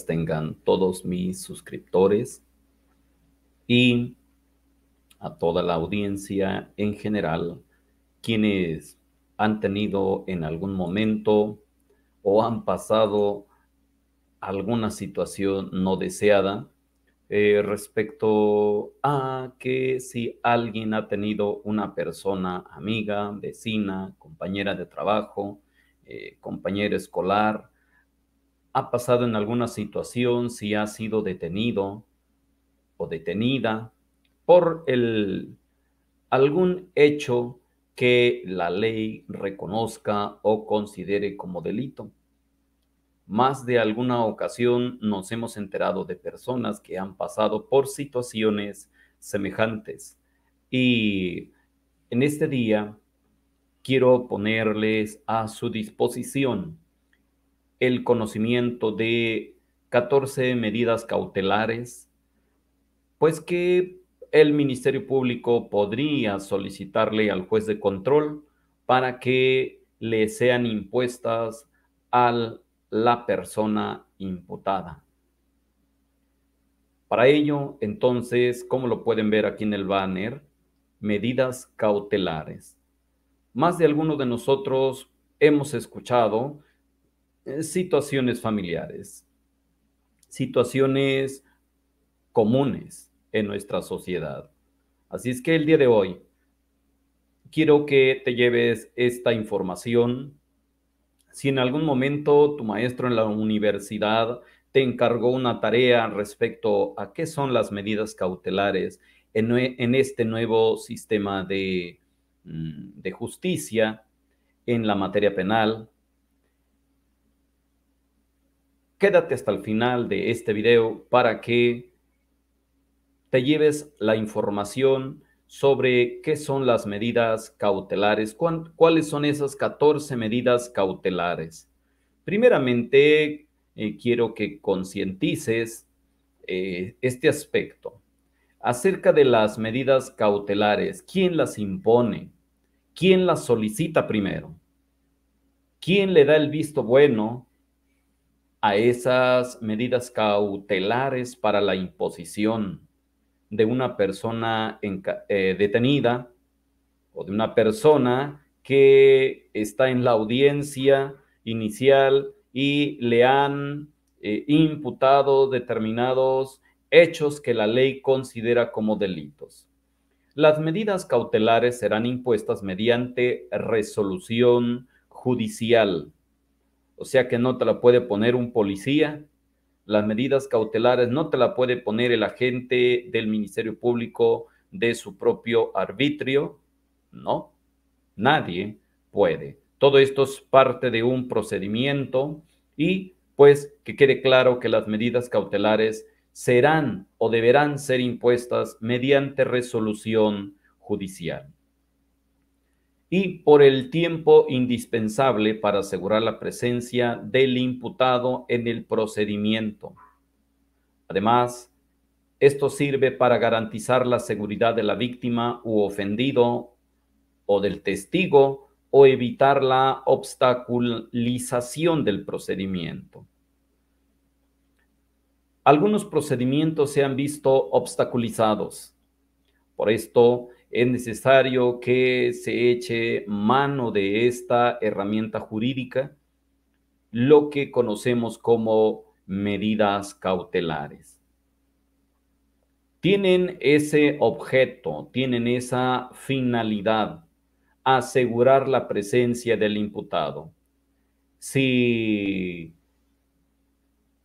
tengan todos mis suscriptores y a toda la audiencia en general, quienes han tenido en algún momento o han pasado alguna situación no deseada eh, respecto a que si alguien ha tenido una persona amiga, vecina, compañera de trabajo, eh, compañera escolar, ha pasado en alguna situación, si ha sido detenido o detenida por el, algún hecho que la ley reconozca o considere como delito. Más de alguna ocasión nos hemos enterado de personas que han pasado por situaciones semejantes. Y en este día quiero ponerles a su disposición el conocimiento de 14 medidas cautelares, pues que el Ministerio Público podría solicitarle al juez de control para que le sean impuestas a la persona imputada. Para ello, entonces, como lo pueden ver aquí en el banner, medidas cautelares. Más de alguno de nosotros hemos escuchado eh, situaciones familiares, situaciones comunes en nuestra sociedad. Así es que el día de hoy quiero que te lleves esta información. Si en algún momento tu maestro en la universidad te encargó una tarea respecto a qué son las medidas cautelares en, este nuevo sistema de, mm, de justicia en la materia penal, Quédate hasta el final de este video para que te lleves la información sobre qué son las medidas cautelares, cuáles son esas 14 medidas cautelares. Primeramente, eh, quiero que concientices eh, este aspecto acerca de las medidas cautelares. ¿Quién las impone? ¿Quién las solicita primero? ¿Quién le da el visto bueno a esas medidas cautelares para la imposición de una persona eh, detenida o de una persona que está en la audiencia inicial y le han eh, imputado determinados hechos que la ley considera como delitos. Las medidas cautelares serán impuestas mediante resolución judicial o sea que no te la puede poner un policía, las medidas cautelares no te la puede poner el agente del Ministerio Público de su propio arbitrio, no, nadie puede. Todo esto es parte de un procedimiento y pues que quede claro que las medidas cautelares serán o deberán ser impuestas mediante resolución judicial y por el tiempo indispensable para asegurar la presencia del imputado en el procedimiento. Además, esto sirve para garantizar la seguridad de la víctima u ofendido o del testigo o evitar la obstaculización del procedimiento. Algunos procedimientos se han visto obstaculizados. Por esto, es necesario que se eche mano de esta herramienta jurídica, lo que conocemos como medidas cautelares. Tienen ese objeto, tienen esa finalidad, asegurar la presencia del imputado. Si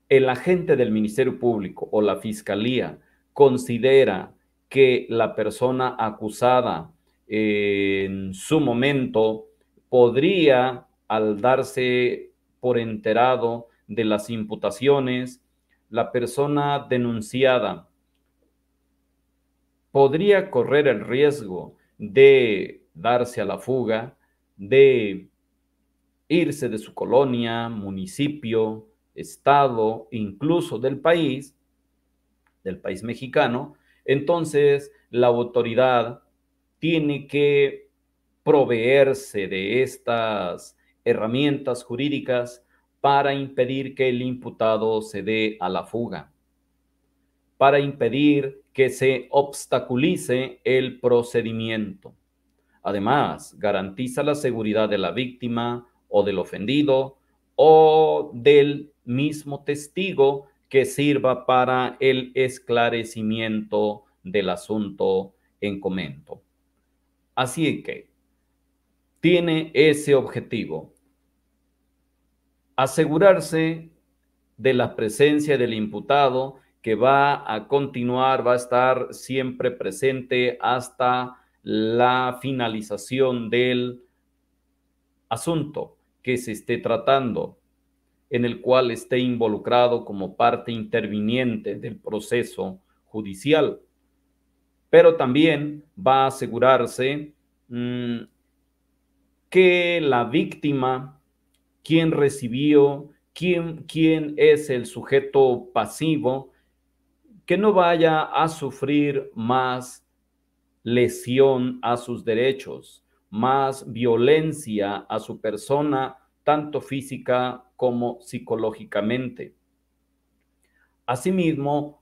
el agente del Ministerio Público o la Fiscalía considera que la persona acusada en su momento podría, al darse por enterado de las imputaciones, la persona denunciada podría correr el riesgo de darse a la fuga, de irse de su colonia, municipio, estado, incluso del país, del país mexicano, entonces, la autoridad tiene que proveerse de estas herramientas jurídicas para impedir que el imputado se dé a la fuga, para impedir que se obstaculice el procedimiento. Además, garantiza la seguridad de la víctima o del ofendido o del mismo testigo que sirva para el esclarecimiento del asunto en comento. Así que tiene ese objetivo, asegurarse de la presencia del imputado que va a continuar, va a estar siempre presente hasta la finalización del asunto que se esté tratando en el cual esté involucrado como parte interviniente del proceso judicial. Pero también va a asegurarse mm, que la víctima, quien recibió, quien quién es el sujeto pasivo, que no vaya a sufrir más lesión a sus derechos, más violencia a su persona, tanto física como psicológicamente. Asimismo,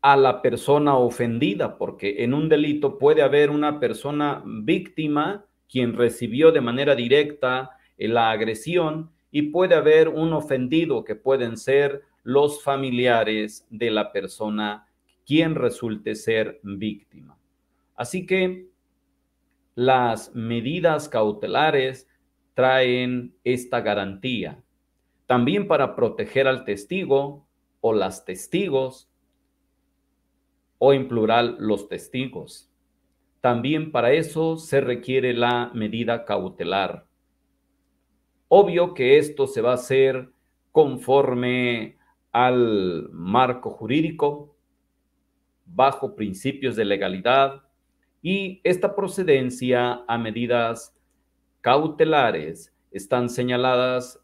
a la persona ofendida, porque en un delito puede haber una persona víctima quien recibió de manera directa eh, la agresión y puede haber un ofendido que pueden ser los familiares de la persona quien resulte ser víctima. Así que las medidas cautelares traen esta garantía también para proteger al testigo o las testigos, o en plural los testigos. También para eso se requiere la medida cautelar. Obvio que esto se va a hacer conforme al marco jurídico, bajo principios de legalidad, y esta procedencia a medidas cautelares están señaladas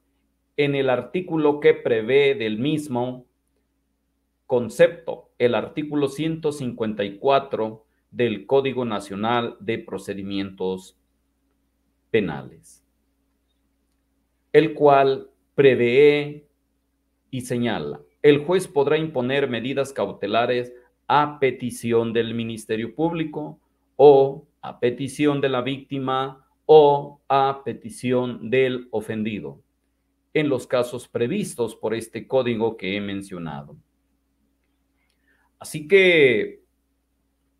en el artículo que prevé del mismo concepto, el artículo 154 del Código Nacional de Procedimientos Penales, el cual prevé y señala, el juez podrá imponer medidas cautelares a petición del Ministerio Público o a petición de la víctima o a petición del ofendido en los casos previstos por este código que he mencionado. Así que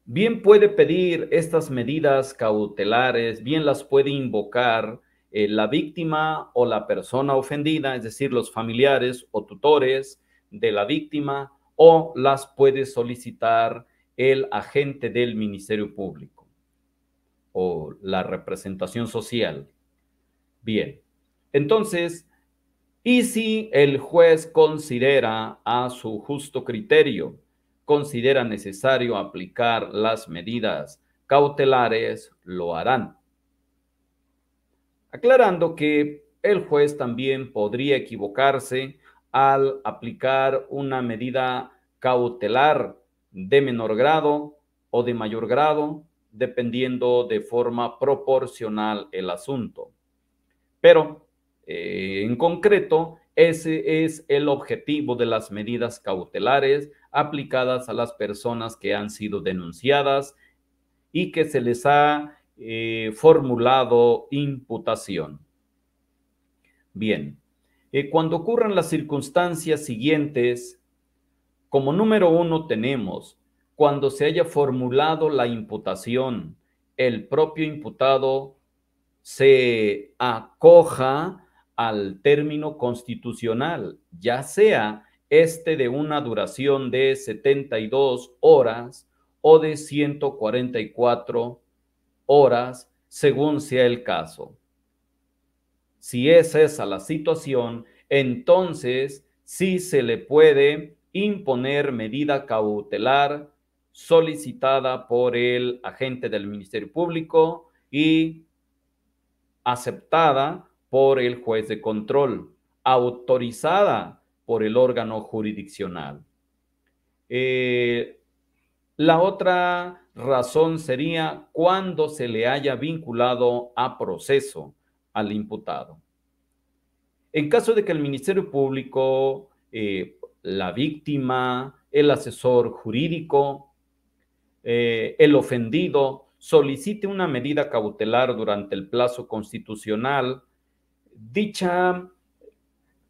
bien puede pedir estas medidas cautelares, bien las puede invocar eh, la víctima o la persona ofendida, es decir, los familiares o tutores de la víctima, o las puede solicitar el agente del Ministerio Público o la representación social. Bien, entonces, y si el juez considera a su justo criterio, considera necesario aplicar las medidas cautelares, lo harán. Aclarando que el juez también podría equivocarse al aplicar una medida cautelar de menor grado o de mayor grado, dependiendo de forma proporcional el asunto. Pero eh, en concreto, ese es el objetivo de las medidas cautelares aplicadas a las personas que han sido denunciadas y que se les ha eh, formulado imputación. Bien, eh, cuando ocurran las circunstancias siguientes, como número uno tenemos cuando se haya formulado la imputación, el propio imputado se acoja al término constitucional, ya sea este de una duración de 72 horas o de 144 horas, según sea el caso. Si es esa la situación, entonces sí se le puede imponer medida cautelar solicitada por el agente del Ministerio Público y aceptada por el juez de control, autorizada por el órgano jurisdiccional. Eh, la otra razón sería cuando se le haya vinculado a proceso al imputado. En caso de que el Ministerio Público, eh, la víctima, el asesor jurídico, eh, el ofendido solicite una medida cautelar durante el plazo constitucional Dicha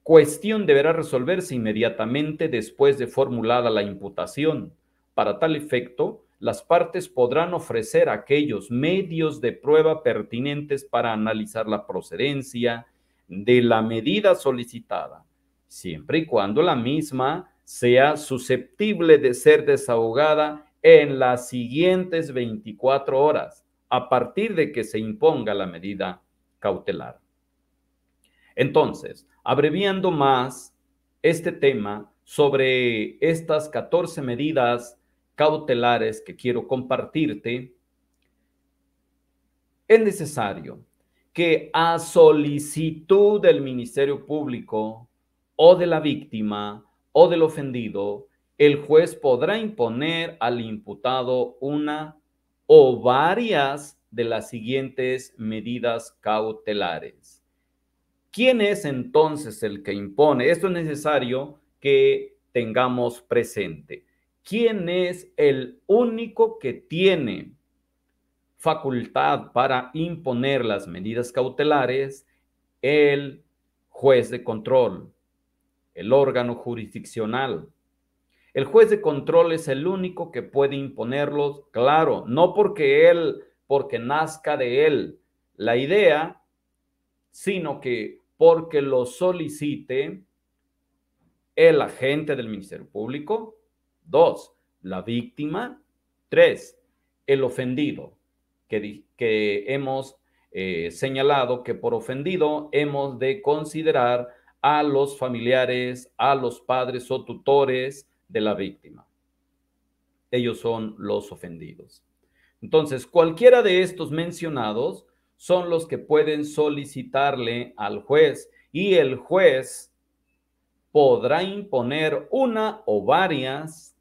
cuestión deberá resolverse inmediatamente después de formulada la imputación. Para tal efecto, las partes podrán ofrecer aquellos medios de prueba pertinentes para analizar la procedencia de la medida solicitada, siempre y cuando la misma sea susceptible de ser desahogada en las siguientes 24 horas, a partir de que se imponga la medida cautelar. Entonces, abreviando más este tema sobre estas 14 medidas cautelares que quiero compartirte, es necesario que a solicitud del Ministerio Público o de la víctima o del ofendido, el juez podrá imponer al imputado una o varias de las siguientes medidas cautelares. ¿Quién es entonces el que impone? Esto es necesario que tengamos presente. ¿Quién es el único que tiene facultad para imponer las medidas cautelares? El juez de control, el órgano jurisdiccional. El juez de control es el único que puede imponerlos, claro, no porque él, porque nazca de él la idea, sino que porque lo solicite el agente del Ministerio Público. Dos, la víctima. Tres, el ofendido, que, hemos eh, señalado que por ofendido hemos de considerar a los familiares, a los padres o tutores de la víctima. Ellos son los ofendidos. Entonces, cualquiera de estos mencionados son los que pueden solicitarle al juez y el juez podrá imponer una o varias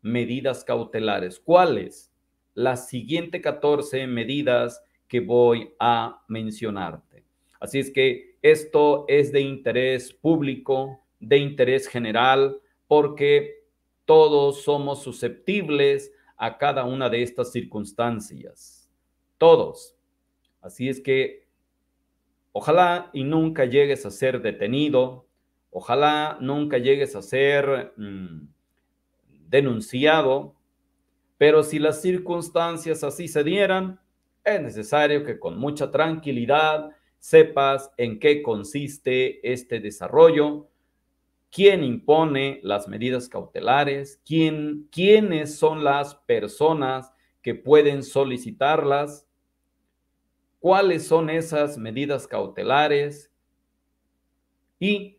medidas cautelares. ¿Cuáles? Las siguientes 14 medidas que voy a mencionarte. Así es que esto es de interés público, de interés general, porque todos somos susceptibles a cada una de estas circunstancias. Todos. Así es que ojalá y nunca llegues a ser detenido, ojalá nunca llegues a ser mm, denunciado, pero si las circunstancias así se dieran, es necesario que con mucha tranquilidad sepas en qué consiste este desarrollo, quién impone las medidas cautelares, quiénes son las personas que pueden solicitarlas cuáles son esas medidas cautelares y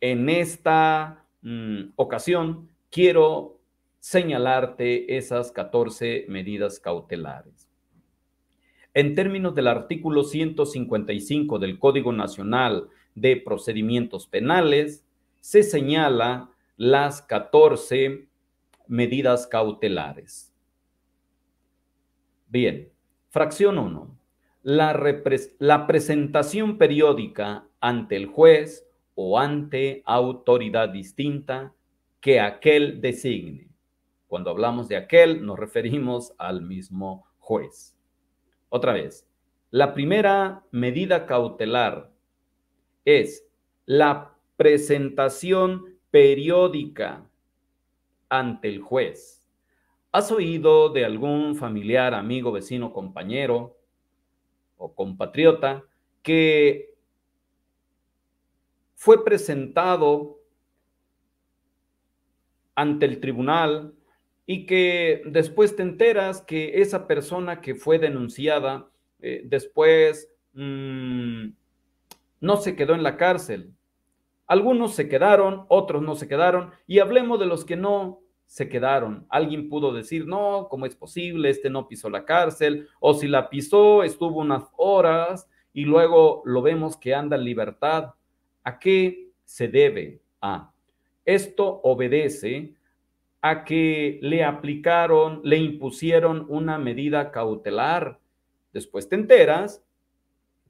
en esta mm, ocasión quiero señalarte esas 14 medidas cautelares. En términos del artículo 155 del Código Nacional de Procedimientos Penales, se señala las 14 medidas cautelares. Bien, fracción 1 la, presentación periódica ante el juez o ante autoridad distinta que aquel designe. Cuando hablamos de aquel, nos referimos al mismo juez. Otra vez, la primera medida cautelar es la presentación periódica ante el juez. ¿Has oído de algún familiar, amigo, vecino, compañero o compatriota que fue presentado ante el tribunal y que después te enteras que esa persona que fue denunciada eh, después mm, no se quedó en la cárcel. Algunos se quedaron, otros no se quedaron, y hablemos de los que no se quedaron. Alguien pudo decir, no, ¿cómo es posible? Este no pisó la cárcel, o si la pisó, estuvo unas horas y luego lo vemos que anda en libertad. ¿A qué se debe? A. esto obedece a que le aplicaron, le impusieron una medida cautelar. Después te enteras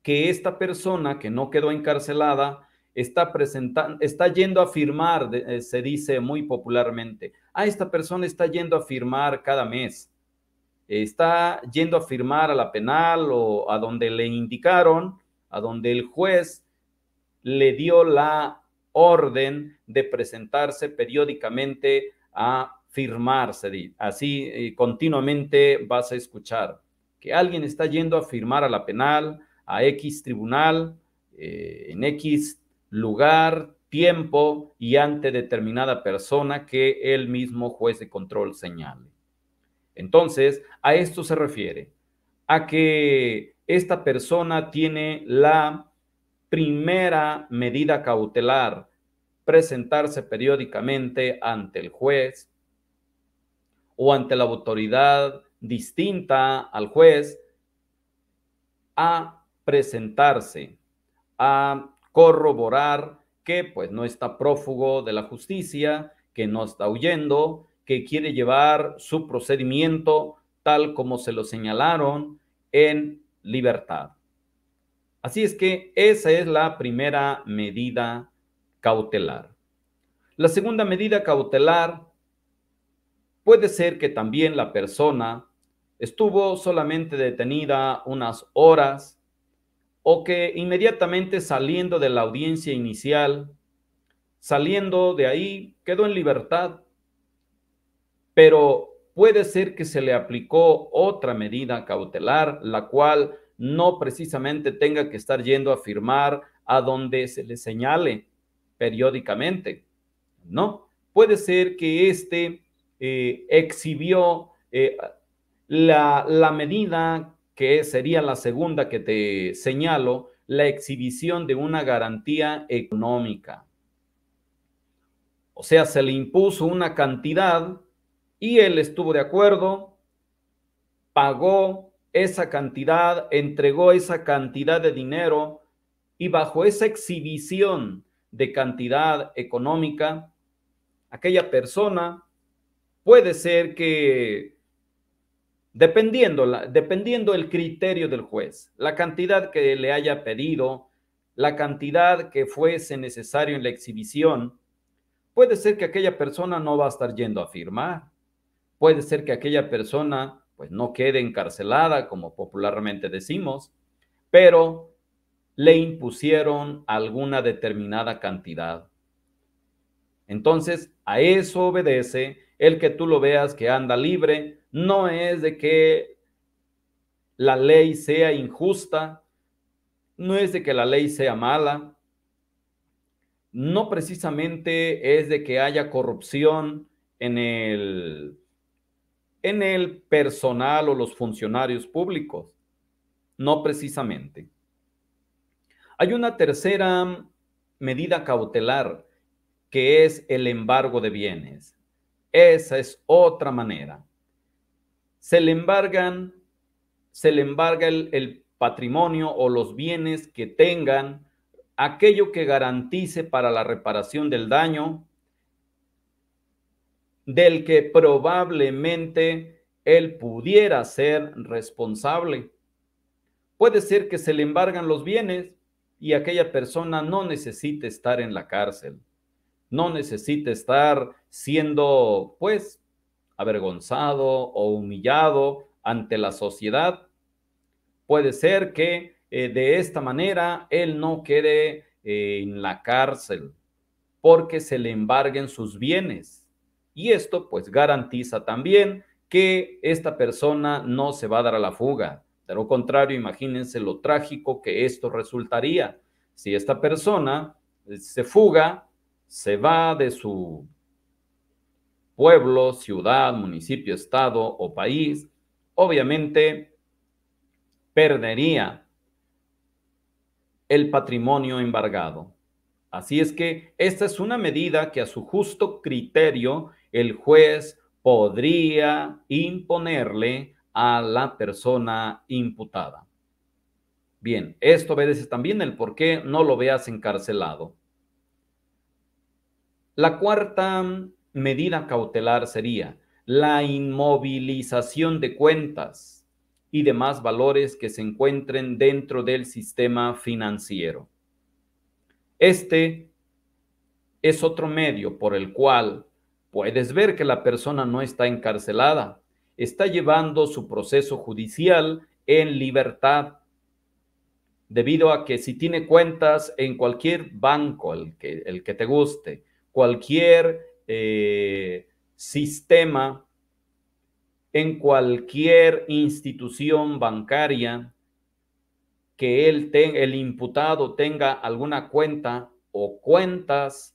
que esta persona que no quedó encarcelada está presentando, está yendo a firmar, eh, se dice muy popularmente, ah, esta persona está yendo a firmar cada mes, está yendo a firmar a la penal o a donde le indicaron, a donde el juez le dio la orden de presentarse periódicamente a firmarse. Así eh, continuamente vas a escuchar que alguien está yendo a firmar a la penal, a X tribunal, eh, en X lugar, tiempo y ante determinada persona que el mismo juez de control señale. Entonces, a esto se refiere, a que esta persona tiene la primera medida cautelar, presentarse periódicamente ante el juez o ante la autoridad distinta al juez, a presentarse, a corroborar que pues no está prófugo de la justicia, que no está huyendo, que quiere llevar su procedimiento tal como se lo señalaron en libertad. Así es que esa es la primera medida cautelar. La segunda medida cautelar puede ser que también la persona estuvo solamente detenida unas horas o que inmediatamente saliendo de la audiencia inicial, saliendo de ahí, quedó en libertad. Pero puede ser que se le aplicó otra medida cautelar, la cual no precisamente tenga que estar yendo a firmar a donde se le señale periódicamente. No, puede ser que éste eh, exhibió eh, la, la medida que sería la segunda que te señalo, la exhibición de una garantía económica. O sea, se le impuso una cantidad y él estuvo de acuerdo, pagó esa cantidad, entregó esa cantidad de dinero y bajo esa exhibición de cantidad económica, aquella persona puede ser que Dependiendo, la, dependiendo el criterio del juez, la cantidad que le haya pedido, la cantidad que fuese necesario en la exhibición, puede ser que aquella persona no va a estar yendo a firmar, puede ser que aquella persona pues no quede encarcelada, como popularmente decimos, pero le impusieron alguna determinada cantidad. Entonces, a eso obedece el que tú lo veas que anda libre no es de que la ley sea injusta, no es de que la ley sea mala, no precisamente es de que haya corrupción en el, en el personal o los funcionarios públicos, no precisamente. Hay una tercera medida cautelar que es el embargo de bienes. Esa es otra manera se le embargan, se le embarga el, el patrimonio o los bienes que tengan, aquello que garantice para la reparación del daño, del que probablemente él pudiera ser responsable. Puede ser que se le embargan los bienes y aquella persona no necesite estar en la cárcel, no necesite estar siendo, pues, avergonzado o humillado ante la sociedad. Puede ser que eh, de esta manera él no quede eh, en la cárcel porque se le embarguen sus bienes. Y esto pues garantiza también que esta persona no se va a dar a la fuga. De lo contrario, imagínense lo trágico que esto resultaría. Si esta persona eh, se fuga, se va de su pueblo, ciudad, municipio, estado o país, obviamente perdería el patrimonio embargado. Así es que esta es una medida que a su justo criterio el juez podría imponerle a la persona imputada. Bien, esto obedece también el por qué no lo veas encarcelado. La cuarta medida cautelar sería la inmovilización de cuentas y demás valores que se encuentren dentro del sistema financiero. Este es otro medio por el cual puedes ver que la persona no está encarcelada, está llevando su proceso judicial en libertad, debido a que si tiene cuentas en cualquier banco, el que, el que te guste, cualquier eh, sistema, en cualquier institución bancaria que él tenga el imputado tenga alguna cuenta o cuentas,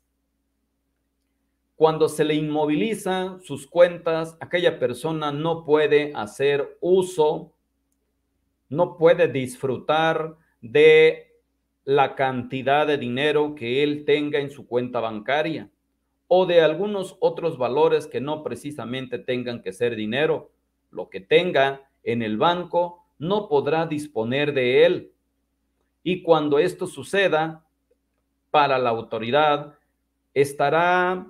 cuando se le inmoviliza sus cuentas, aquella persona no puede hacer uso, no puede disfrutar de la cantidad de dinero que él tenga en su cuenta bancaria o de algunos otros valores que no precisamente tengan que ser dinero. Lo que tenga en el banco no podrá disponer de él. Y cuando esto suceda, para la autoridad, estará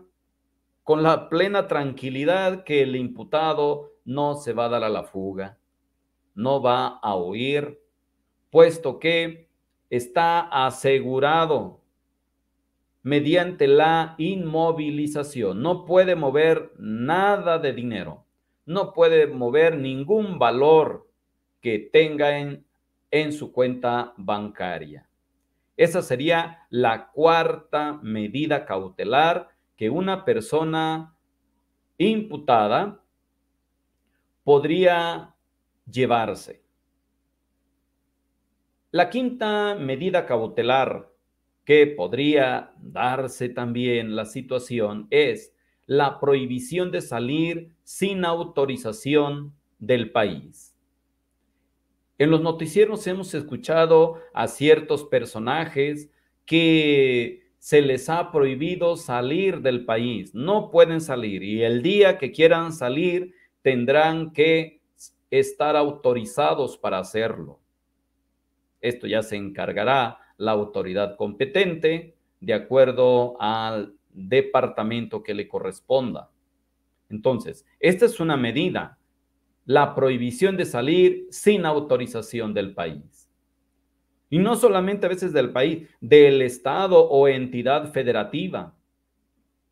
con la plena tranquilidad que el imputado no se va a dar a la fuga, no va a huir, puesto que está asegurado mediante la inmovilización. No puede mover nada de dinero, no puede mover ningún valor que tenga en, en su cuenta bancaria. Esa sería la cuarta medida cautelar que una persona imputada podría llevarse. La quinta medida cautelar que podría darse también la situación es la prohibición de salir sin autorización del país. En los noticieros hemos escuchado a ciertos personajes que se les ha prohibido salir del país, no pueden salir y el día que quieran salir tendrán que estar autorizados para hacerlo. Esto ya se encargará la autoridad competente de acuerdo al departamento que le corresponda. Entonces, esta es una medida, la prohibición de salir sin autorización del país. Y no solamente a veces del país, del Estado o entidad federativa.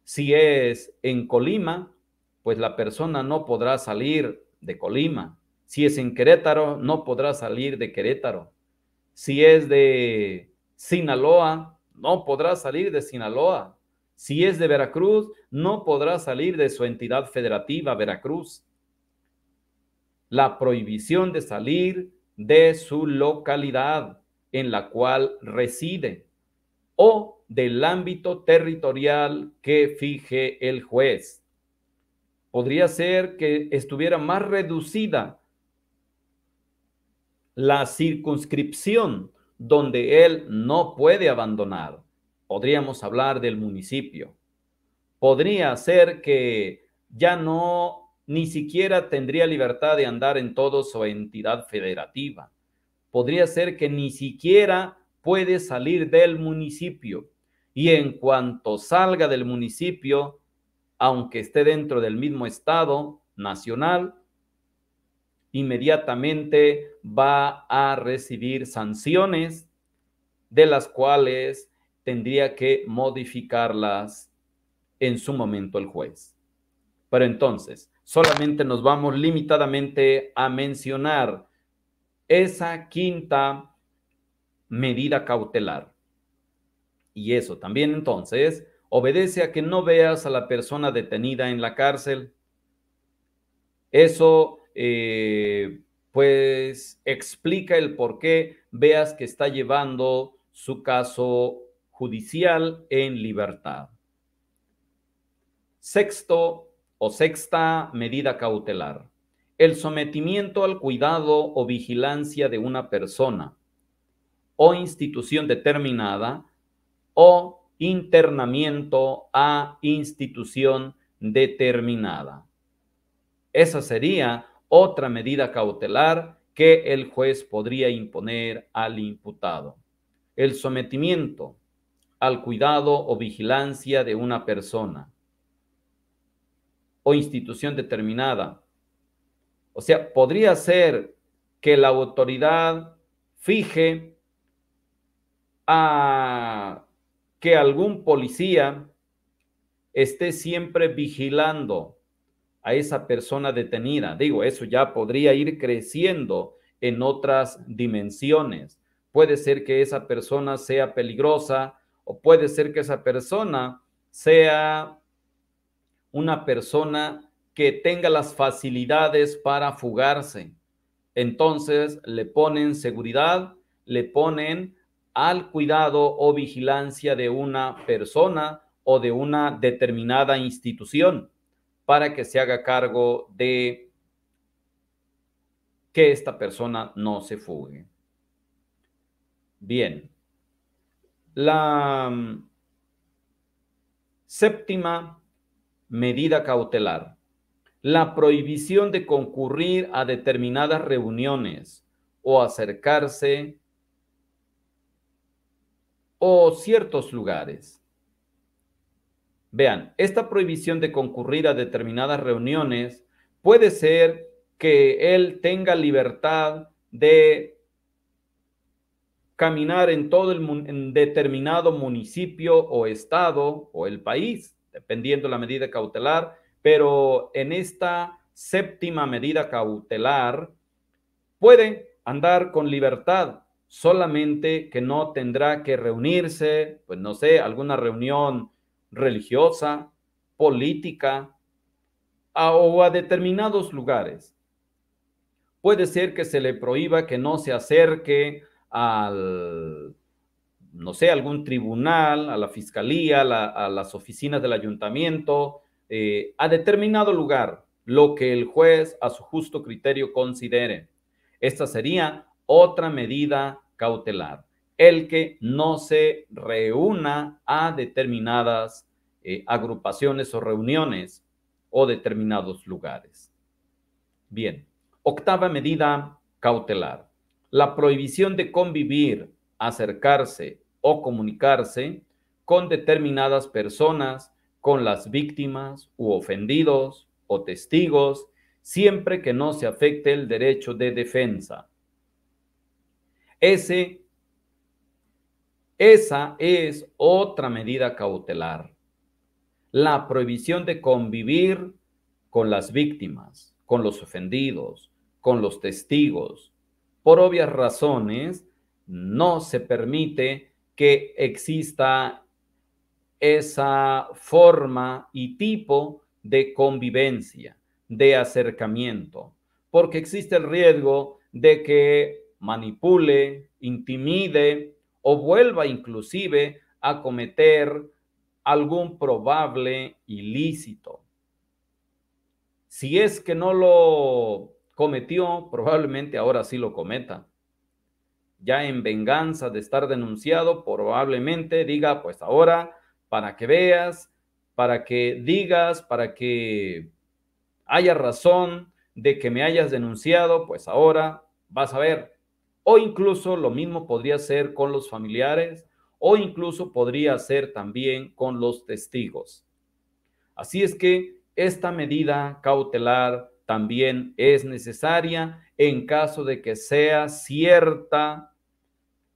Si es en Colima, pues la persona no podrá salir de Colima. Si es en Querétaro, no podrá salir de Querétaro. Si es de Sinaloa no podrá salir de Sinaloa. Si es de Veracruz, no podrá salir de su entidad federativa, Veracruz. La prohibición de salir de su localidad en la cual reside o del ámbito territorial que fije el juez. Podría ser que estuviera más reducida la circunscripción donde él no puede abandonar. Podríamos hablar del municipio. Podría ser que ya no ni siquiera tendría libertad de andar en todo su entidad federativa. Podría ser que ni siquiera puede salir del municipio. Y en cuanto salga del municipio, aunque esté dentro del mismo estado nacional, inmediatamente va a recibir sanciones de las cuales tendría que modificarlas en su momento el juez. Pero entonces, solamente nos vamos limitadamente a mencionar esa quinta medida cautelar. Y eso también entonces obedece a que no veas a la persona detenida en la cárcel. Eso eh, pues explica el por qué veas que está llevando su caso judicial en libertad. Sexto o sexta medida cautelar. El sometimiento al cuidado o vigilancia de una persona o institución determinada o internamiento a institución determinada. Esa sería otra medida cautelar que el juez podría imponer al imputado. El sometimiento al cuidado o vigilancia de una persona o institución determinada. O sea, podría ser que la autoridad fije a que algún policía esté siempre vigilando esa persona detenida. Digo, eso ya podría ir creciendo en otras dimensiones. Puede ser que esa persona sea peligrosa o puede ser que esa persona sea una persona que tenga las facilidades para fugarse. Entonces le ponen seguridad, le ponen al cuidado o vigilancia de una persona o de una determinada institución para que se haga cargo de que esta persona no se fugue. Bien. La mm, séptima medida cautelar, la prohibición de concurrir a determinadas reuniones o acercarse o ciertos lugares Vean, esta prohibición de concurrir a determinadas reuniones puede ser que él tenga libertad de caminar en todo el en determinado municipio o estado o el país, dependiendo la medida cautelar, pero en esta séptima medida cautelar puede andar con libertad, solamente que no tendrá que reunirse, pues no sé, alguna reunión religiosa, política o a determinados lugares. Puede ser que se le prohíba que no se acerque al, no sé, algún tribunal, a la fiscalía, a, las oficinas del ayuntamiento, eh, a determinado lugar, lo que el juez a su justo criterio considere. Esta sería otra medida cautelar el que no se reúna a determinadas eh, agrupaciones o reuniones o determinados lugares. Bien, octava medida cautelar. La prohibición de convivir, acercarse o comunicarse con determinadas personas, con las víctimas u ofendidos o testigos, siempre que no se afecte el derecho de defensa. Ese esa es otra medida cautelar. La prohibición de convivir con las víctimas, con los ofendidos, con los testigos. Por obvias razones, no se permite que exista esa forma y tipo de convivencia, de acercamiento, porque existe el riesgo de que manipule, intimide o vuelva inclusive a cometer algún probable ilícito. Si es que no lo cometió, probablemente ahora sí lo cometa. Ya en venganza de estar denunciado, probablemente diga, pues ahora, para que veas, para que digas, para que haya razón de que me hayas denunciado, pues ahora vas a ver, o incluso lo mismo podría ser con los familiares o incluso podría ser también con los testigos. Así es que esta medida cautelar también es necesaria en caso de que sea cierta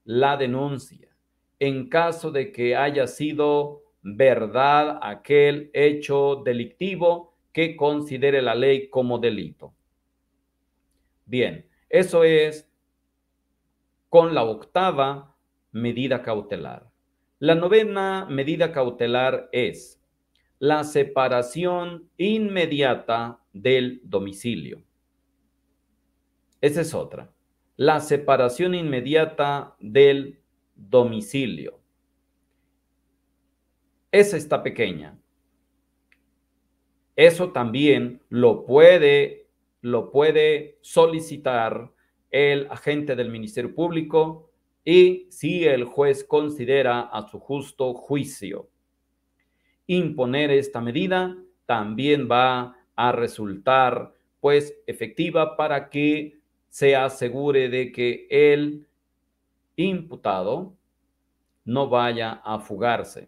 la denuncia, en caso de que haya sido verdad aquel hecho delictivo que considere la ley como delito. Bien, eso es con la octava medida cautelar. La novena medida cautelar es la separación inmediata del domicilio. Esa es otra. La separación inmediata del domicilio. Esa está pequeña. Eso también lo puede, lo puede solicitar el agente del Ministerio Público y si el juez considera a su justo juicio. Imponer esta medida también va a resultar pues efectiva para que se asegure de que el imputado no vaya a fugarse.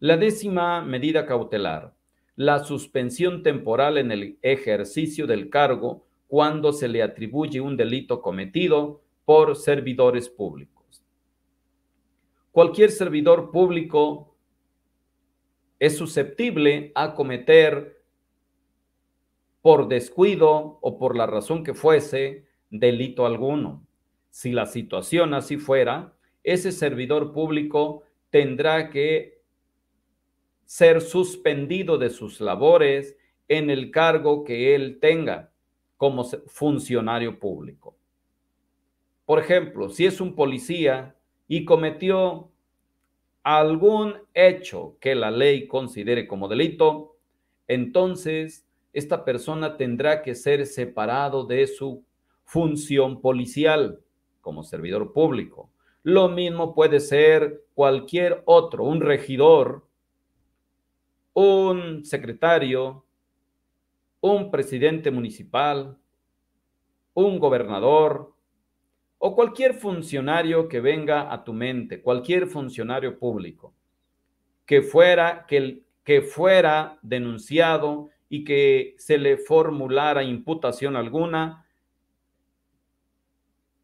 La décima medida cautelar, la suspensión temporal en el ejercicio del cargo cuando se le atribuye un delito cometido por servidores públicos. Cualquier servidor público es susceptible a cometer por descuido o por la razón que fuese delito alguno. Si la situación así fuera, ese servidor público tendrá que ser suspendido de sus labores en el cargo que él tenga como funcionario público. Por ejemplo, si es un policía y cometió algún hecho que la ley considere como delito, entonces esta persona tendrá que ser separado de su función policial como servidor público. Lo mismo puede ser cualquier otro, un regidor, un secretario, un presidente municipal, un gobernador o cualquier funcionario que venga a tu mente, cualquier funcionario público que fuera que, que fuera denunciado y que se le formulara imputación alguna,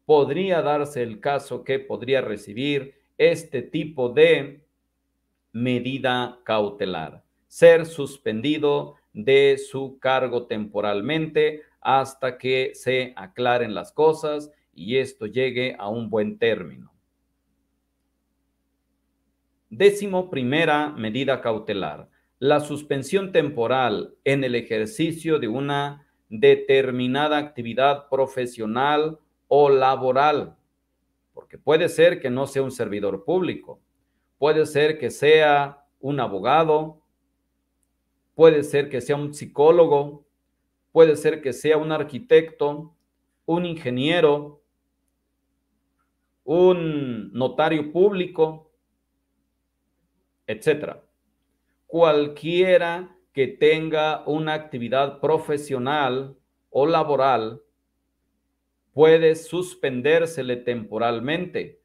podría darse el caso que podría recibir este tipo de medida cautelar, ser suspendido de su cargo temporalmente hasta que se aclaren las cosas y esto llegue a un buen término. Décimo primera medida cautelar. La suspensión temporal en el ejercicio de una determinada actividad profesional o laboral, porque puede ser que no sea un servidor público, puede ser que sea un abogado, puede ser que sea un psicólogo, puede ser que sea un arquitecto, un ingeniero, un notario público, etcétera. Cualquiera que tenga una actividad profesional o laboral puede suspendérsele temporalmente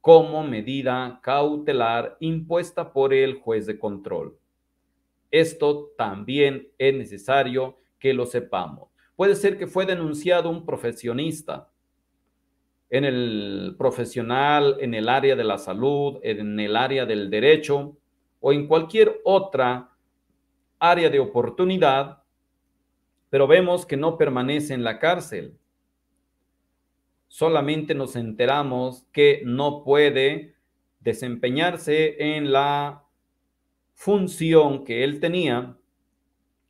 como medida cautelar impuesta por el juez de control. Esto también es necesario que lo sepamos. Puede ser que fue denunciado un profesionista en el profesional, en el área de la salud, en el área del derecho o en cualquier otra área de oportunidad, pero vemos que no permanece en la cárcel. Solamente nos enteramos que no puede desempeñarse en la función que él tenía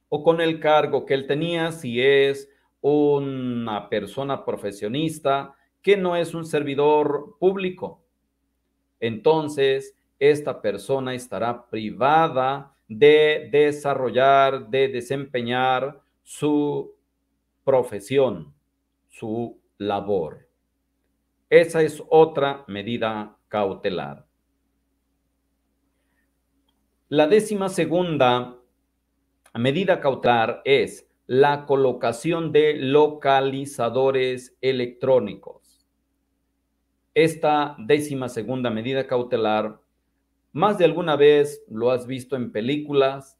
o con el cargo que él tenía, si es una persona profesionista que no es un servidor público. Entonces, esta persona estará privada de desarrollar, de desempeñar su profesión, su labor. Esa es otra medida cautelar. La décima segunda medida cautelar es la colocación de localizadores electrónicos. Esta décima segunda medida cautelar, más de alguna vez lo has visto en películas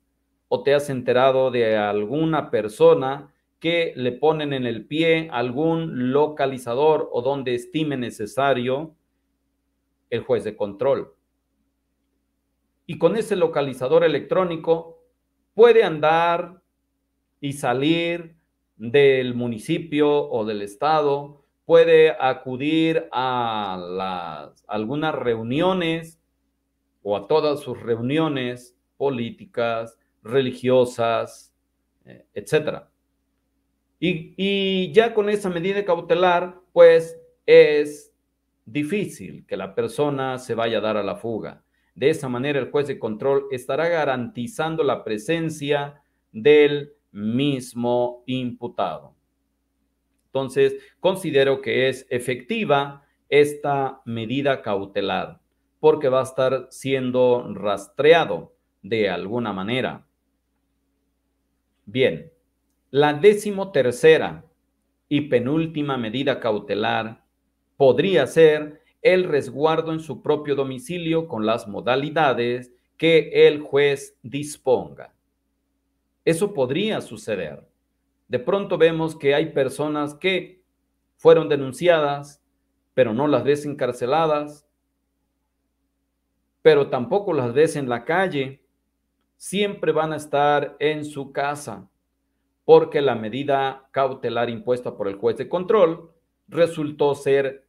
o te has enterado de alguna persona que le ponen en el pie algún localizador o donde estime necesario el juez de control y con ese localizador electrónico puede andar y salir del municipio o del estado, puede acudir a algunas reuniones o a todas sus reuniones políticas, religiosas, eh, etcétera. Y, y, ya con esa medida cautelar, pues es difícil que la persona se vaya a dar a la fuga. De esa manera, el juez de control estará garantizando la presencia del mismo imputado. Entonces, considero que es efectiva esta medida cautelar porque va a estar siendo rastreado de alguna manera. Bien, la decimotercera y penúltima medida cautelar podría ser el resguardo en su propio domicilio con las modalidades que el juez disponga. Eso podría suceder. De pronto vemos que hay personas que fueron denunciadas, pero no las ves encarceladas, pero tampoco las ves en la calle. Siempre van a estar en su casa porque la medida cautelar impuesta por el juez de control resultó ser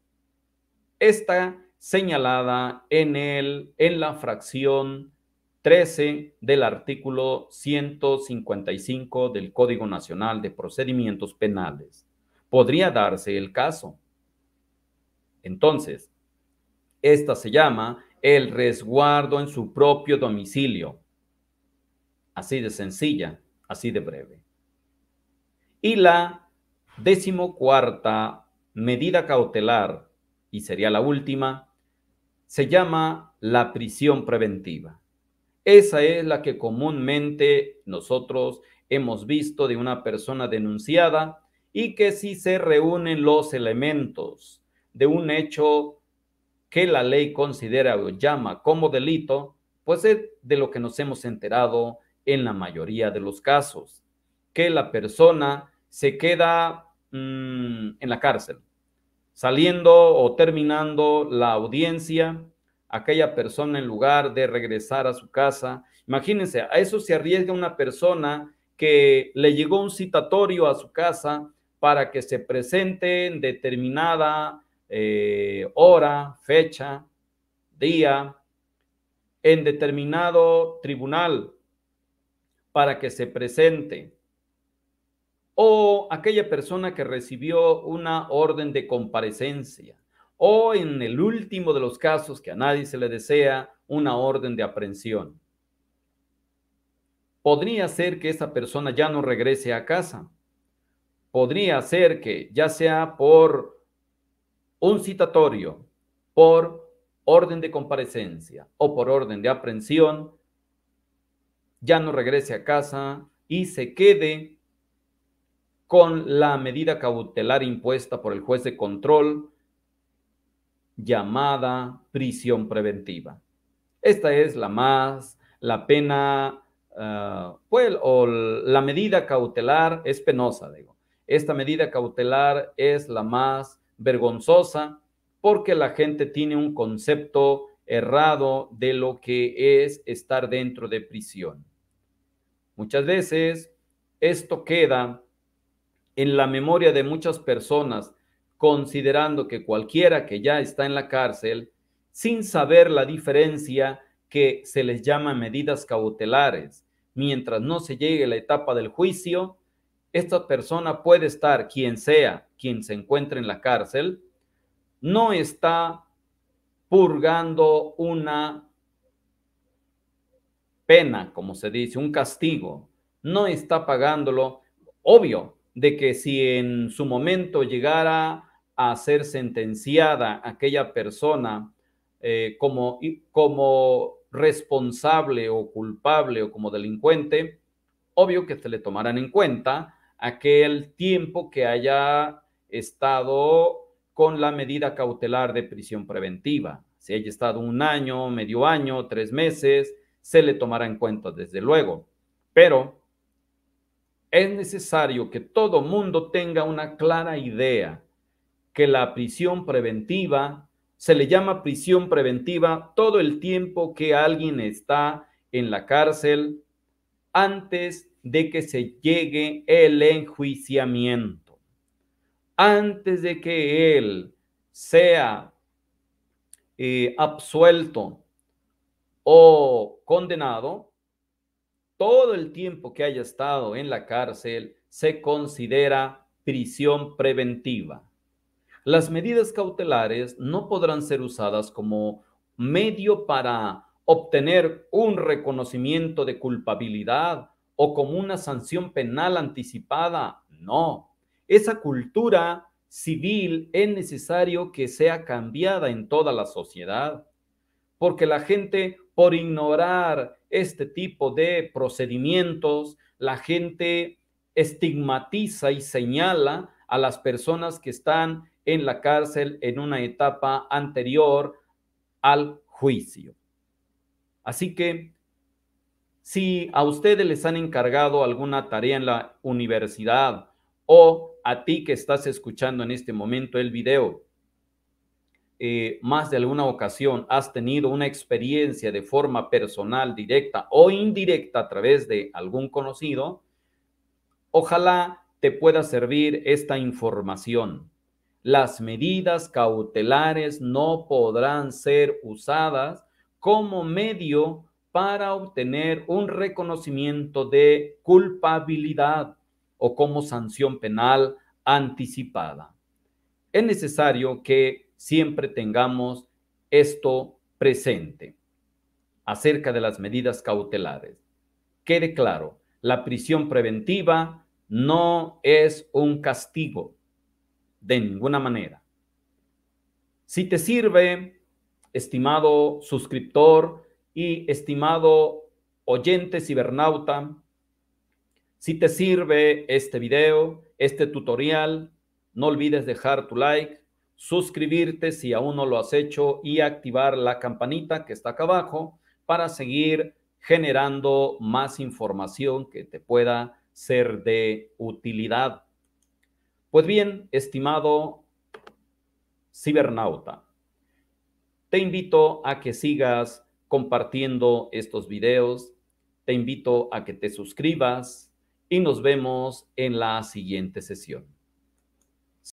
está señalada en, en la fracción 13 del artículo 155 del Código Nacional de Procedimientos Penales. Podría darse el caso. Entonces, esta se llama el resguardo en su propio domicilio. Así de sencilla, así de breve. Y la decimocuarta medida cautelar y sería la última, se llama la prisión preventiva. Esa es la que comúnmente nosotros hemos visto de una persona denunciada y que si se reúnen los elementos de un hecho que la ley considera o llama como delito, pues es de lo que nos hemos enterado en la mayoría de los casos, que la persona se queda mm, en la cárcel, saliendo o terminando la audiencia, aquella persona en lugar de regresar a su casa. Imagínense, a eso se arriesga una persona que le llegó un citatorio a su casa para que se presente en determinada eh, hora, fecha, día, en determinado tribunal, para que se presente o aquella persona que recibió una orden de comparecencia, o en el último de los casos que a nadie se le desea, una orden de aprehensión. Podría ser que esa persona ya no regrese a casa. Podría ser que ya sea por un citatorio, por orden de comparecencia o por orden de aprehensión, ya no regrese a casa y se quede con la medida cautelar impuesta por el juez de control llamada prisión preventiva. Esta es la más, la pena, ah, pues, o la medida cautelar es penosa, digo. Esta medida cautelar es la más vergonzosa porque la gente tiene un concepto errado de lo que es estar dentro de prisión. Muchas veces esto queda en la memoria de muchas personas, considerando que cualquiera que ya está en la cárcel, sin saber la diferencia que se les llama medidas cautelares, mientras no se llegue la etapa del juicio, esta persona puede estar, quien sea, quien se encuentre en la cárcel, no está purgando una pena, como se dice, un castigo, no está pagándolo. Obvio, de que si en su momento llegara a ser sentenciada aquella persona eh, como, como responsable o culpable o como delincuente, obvio que se le tomarán en cuenta aquel tiempo que haya estado con la medida cautelar de prisión preventiva. Si haya estado un año, medio año, tres meses, se le tomará en cuenta desde luego. Pero es necesario que todo mundo tenga una clara idea que la prisión preventiva se le llama prisión preventiva todo el tiempo que alguien está en la cárcel antes de que se llegue el enjuiciamiento, antes de que él sea eh, absuelto o condenado, todo el tiempo que haya estado en la cárcel se considera prisión preventiva. Las medidas cautelares no podrán ser usadas como medio para obtener un reconocimiento de culpabilidad o como una sanción penal anticipada. No, esa cultura civil es necesario que sea cambiada en toda la sociedad, porque la gente por ignorar este tipo de procedimientos, la gente estigmatiza y señala a las personas que están en la cárcel en una etapa anterior al juicio. Así que si a ustedes les han encargado alguna tarea en la universidad o a ti que estás escuchando en este momento el video, eh, más de alguna ocasión has tenido una experiencia de forma personal, directa o indirecta a través de algún conocido, ojalá te pueda servir esta información. Las medidas cautelares no podrán ser usadas como medio para obtener un reconocimiento de culpabilidad o como sanción penal anticipada. Es necesario que siempre tengamos esto presente acerca de las medidas cautelares. Quede claro, la prisión preventiva no es un castigo de ninguna manera. Si te sirve, estimado suscriptor y estimado oyente cibernauta, si te sirve este video, este tutorial, no olvides dejar tu like, suscribirte si aún no lo has hecho y activar la campanita que está acá abajo para seguir generando más información que te pueda ser de utilidad. Pues bien, estimado cibernauta, te invito a que sigas compartiendo estos videos, te invito a que te suscribas y nos vemos en la siguiente sesión.